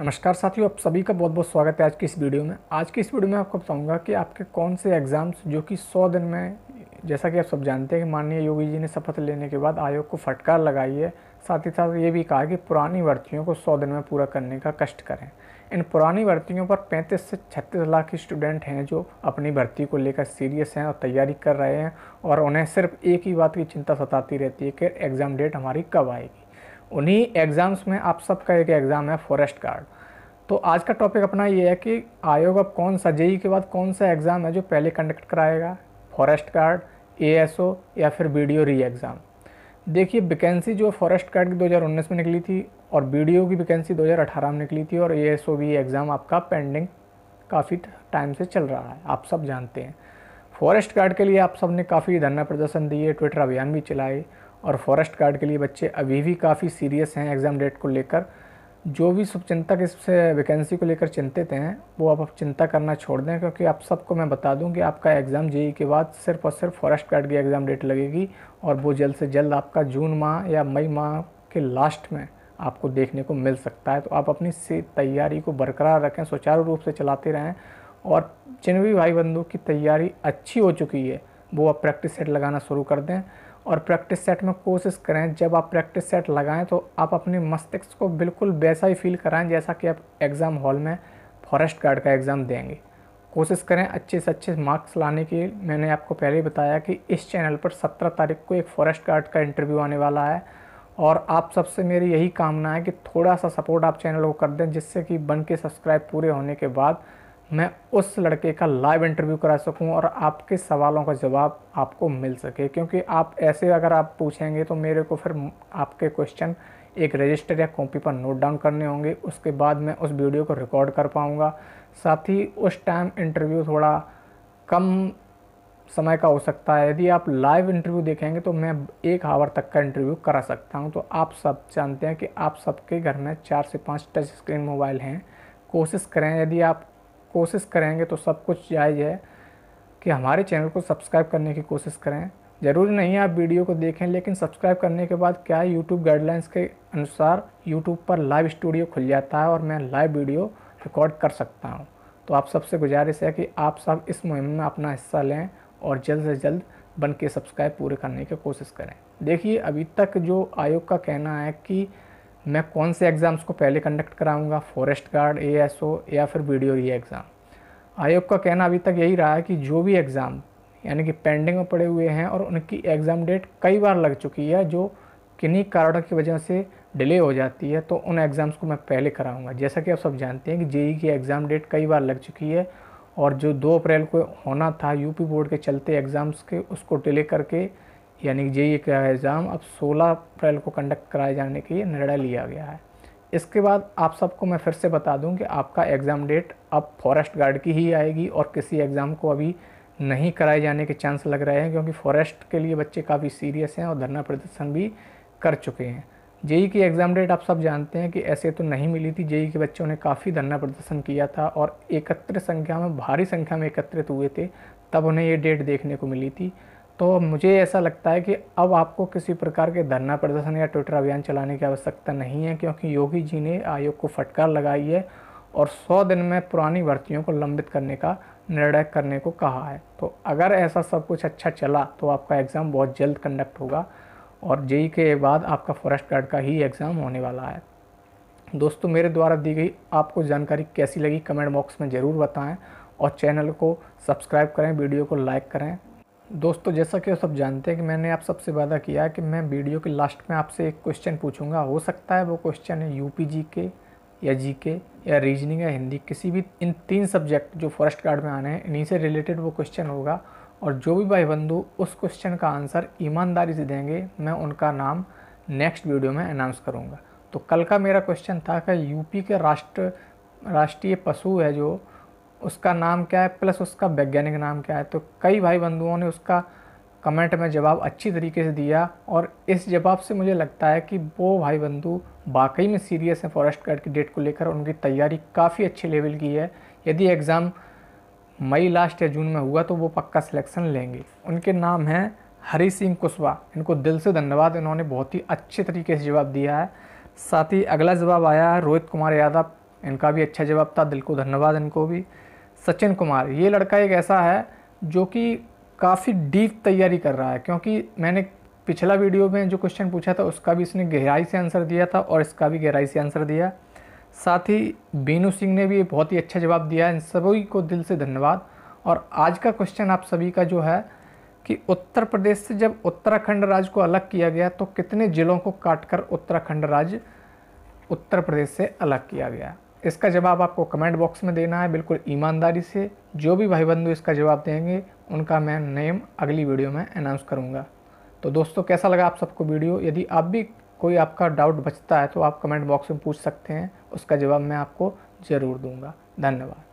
नमस्कार साथियों आप सभी का बहुत बहुत स्वागत है आज की इस वीडियो में आज की इस वीडियो में आपको बताऊंगा कि आपके कौन से एग्ज़ाम्स जो कि 100 दिन में जैसा कि आप सब जानते हैं कि माननीय योगी जी ने शपथ लेने के बाद आयोग को फटकार लगाई है साथ ही साथ ये भी कहा कि पुरानी भर्तियों को सौ दिन में पूरा करने का कष्ट करें इन पुरानी भर्तियों पर पैंतीस से छत्तीस लाख स्टूडेंट हैं जो अपनी भर्ती को लेकर सीरियस हैं और तैयारी कर रहे हैं और उन्हें सिर्फ एक ही बात की चिंता सताती रहती है कि एग्ज़ाम डेट हमारी कब आएगी उन्हीं एग्ज़ाम्स में आप सबका एक एग्ज़ाम है फॉरेस्ट गार्ड तो आज का टॉपिक अपना ये है कि आयोग अब कौन सा जेई के बाद कौन सा एग्ज़ाम है जो पहले कंडक्ट कराएगा फॉरेस्ट गार्ड एएसओ या फिर वीडियो री एग्ज़ाम देखिए वैकेंसी जो फॉरेस्ट गार्ड की 2019 में निकली थी और वीडियो की वैकेंसी 2018 में निकली थी और ए एस भी एग्ज़ाम आपका पेंडिंग काफ़ी टाइम से चल रहा है आप सब जानते हैं फॉरेस्ट गार्ड के लिए आप सब ने काफ़ी धरना प्रदर्शन दिए ट्विटर अभियान भी चलाए और फॉरेस्ट गार्ड के लिए बच्चे अभी भी काफ़ी सीरियस हैं एग्ज़ाम डेट को लेकर जो भी सब चिंतक इस वैकेंसी को लेकर चिंतित हैं वो आप अब चिंता करना छोड़ दें क्योंकि आप सबको मैं बता दूं कि आपका एग्ज़ाम जेई के बाद सिर्फ और सिर्फ फॉरेस्ट गार्ड की एग्ज़ाम डेट लगेगी और वो जल्द से जल्द आपका जून माह या मई माह के लास्ट में आपको देखने को मिल सकता है तो आप अपनी से तैयारी को बरकरार रखें सुचारू रूप से चलाते रहें और जिन भी भाई बंधु की तैयारी अच्छी हो चुकी है वो आप प्रैक्टिस सेट लगाना शुरू कर दें और प्रैक्टिस सेट में कोशिश करें जब आप प्रैक्टिस सेट लगाएं तो आप अपने मस्तिष्क को बिल्कुल वैसा ही फील कराएं जैसा कि आप एग्ज़ाम हॉल में फॉरेस्ट गार्ड का एग्ज़ाम देंगे कोशिश करें अच्छे से अच्छे मार्क्स लाने की मैंने आपको पहले ही बताया कि इस चैनल पर सत्रह तारीख को एक फॉरेस्ट गार्ड का इंटरव्यू आने वाला है और आप सबसे मेरी यही कामना है कि थोड़ा सा सपोर्ट आप चैनल को कर दें जिससे कि बन के सब्सक्राइब पूरे होने के बाद मैं उस लड़के का लाइव इंटरव्यू करा सकूं और आपके सवालों का जवाब आपको मिल सके क्योंकि आप ऐसे अगर आप पूछेंगे तो मेरे को फिर आपके क्वेश्चन एक रजिस्टर या कॉपी पर नोट डाउन करने होंगे उसके बाद मैं उस वीडियो को रिकॉर्ड कर पाऊँगा साथ ही उस टाइम इंटरव्यू थोड़ा कम समय का हो सकता है यदि आप लाइव इंटरव्यू देखेंगे तो मैं एक आवर तक का इंटरव्यू करा सकता हूं तो आप सब जानते हैं कि आप सबके घर में चार से पांच टच स्क्रीन मोबाइल हैं कोशिश करें यदि आप कोशिश करेंगे तो सब कुछ जायज़ है कि हमारे चैनल को सब्सक्राइब करने की कोशिश करें ज़रूरी नहीं आप वीडियो को देखें लेकिन सब्सक्राइब करने के बाद क्या यूट्यूब गाइडलाइंस के अनुसार यूट्यूब पर लाइव स्टूडियो खुल जाता है और मैं लाइव वीडियो रिकॉर्ड कर सकता हूँ तो आप सबसे गुजारिश है कि आप सब इस मुहिम में अपना हिस्सा लें और जल्द से जल्द बन के सब्सक्राइब पूरे करने की कोशिश करें देखिए अभी तक जो आयोग का कहना है कि मैं कौन से एग्ज़ाम्स को पहले कंडक्ट कराऊंगा फॉरेस्ट गार्ड एएसओ या फिर वीडियो ये एग्ज़ाम आयोग का कहना अभी तक यही रहा है कि जो भी एग्ज़ाम यानी कि पेंडिंग में पड़े हुए हैं और उनकी एग्ज़ाम डेट कई बार लग चुकी है जो किन्हीं कारणों की वजह से डिले हो जाती है तो उन एग्ज़ाम्स को मैं पहले कराऊंगा जैसा कि आप सब जानते हैं कि जेई e e की एग्ज़ाम डेट कई बार लग चुकी है और जो दो अप्रैल को होना था यूपी बोर्ड के चलते एग्ज़ाम्स के उसको डिले करके यानी कि जेई का एग्ज़ाम अब 16 अप्रैल को कंडक्ट कराए जाने के लिए निर्णय लिया गया है इसके बाद आप सबको मैं फिर से बता दूं कि आपका एग्ज़ाम डेट अब फॉरेस्ट गार्ड की ही आएगी और किसी एग्ज़ाम को अभी नहीं कराए जाने के चांस लग रहे हैं क्योंकि फॉरेस्ट के लिए बच्चे काफ़ी सीरियस हैं और धरना प्रदर्शन भी कर चुके हैं जेई की एग्ज़ाम डेट आप सब जानते हैं कि ऐसे तो नहीं मिली थी जेई के बच्चों ने काफ़ी धरना प्रदर्शन किया था और एकत्र संख्या में भारी संख्या में एकत्रित हुए थे तब उन्हें ये डेट देखने को मिली थी तो मुझे ऐसा लगता है कि अब आपको किसी प्रकार के धरना प्रदर्शन या ट्विटर अभियान चलाने की आवश्यकता नहीं है क्योंकि योगी जी ने आयोग को फटकार लगाई है और 100 दिन में पुरानी भर्तियों को लंबित करने का निर्णय करने को कहा है तो अगर ऐसा सब कुछ अच्छा चला तो आपका एग्ज़ाम बहुत जल्द कंडक्ट होगा और जेई के बाद आपका फॉरेस्ट गार्ड का ही एग्ज़ाम होने वाला है दोस्तों मेरे द्वारा दी गई आपको जानकारी कैसी लगी कमेंट बॉक्स में ज़रूर बताएं और चैनल को सब्सक्राइब करें वीडियो को लाइक करें दोस्तों जैसा कि सब जानते हैं कि मैंने आप सबसे वादा किया है कि मैं वीडियो के लास्ट में आपसे एक क्वेश्चन पूछूंगा हो सकता है वो क्वेश्चन है यू के या जी के या रीजनिंग या हिंदी किसी भी इन तीन सब्जेक्ट जो फॉरेस्ट गार्ड में आने हैं इन्हीं से रिलेटेड वो क्वेश्चन होगा और जो भी भाई बंधु उस क्वेश्चन का आंसर ईमानदारी से देंगे मैं उनका नाम नेक्स्ट वीडियो में अनाउंस करूँगा तो कल का मेरा क्वेश्चन था कि यूपी के राष्ट्र राष्ट्रीय पशु है जो उसका नाम क्या है प्लस उसका वैज्ञानिक नाम क्या है तो कई भाई बंधुओं ने उसका कमेंट में जवाब अच्छी तरीके से दिया और इस जवाब से मुझे लगता है कि वो भाई बंधु वाकई में सीरियस हैं फॉरेस्ट गार्ड की डेट को लेकर उनकी तैयारी काफ़ी अच्छे लेवल की है यदि एग्ज़ाम मई लास्ट या जून में हुआ तो वो पक्का सिलेक्शन लेंगे उनके नाम हैं हरी सिंह कुशवाहा इनको दिल से धन्यवाद इन्होंने बहुत ही अच्छे तरीके से जवाब दिया है साथ ही अगला जवाब आया है रोहित कुमार यादव इनका भी अच्छा जवाब था दिल को धन्यवाद इनको भी सचिन कुमार ये लड़का एक ऐसा है जो कि काफ़ी डीप तैयारी कर रहा है क्योंकि मैंने पिछला वीडियो में जो क्वेश्चन पूछा था उसका भी इसने गहराई से आंसर दिया था और इसका भी गहराई से आंसर दिया साथ ही बीनू सिंह ने भी बहुत ही अच्छा जवाब दिया इन सभी को दिल से धन्यवाद और आज का क्वेश्चन आप सभी का जो है कि उत्तर प्रदेश से जब उत्तराखंड राज्य को अलग किया गया तो कितने ज़िलों को काटकर उत्तराखंड राज्य उत्तर प्रदेश से अलग किया गया इसका जवाब आपको कमेंट बॉक्स में देना है बिल्कुल ईमानदारी से जो भी भाई बंधु इसका जवाब देंगे उनका मैं नेम अगली वीडियो में अनाउंस करूँगा तो दोस्तों कैसा लगा आप सबको वीडियो यदि आप भी कोई आपका डाउट बचता है तो आप कमेंट बॉक्स में पूछ सकते हैं उसका जवाब मैं आपको ज़रूर दूंगा धन्यवाद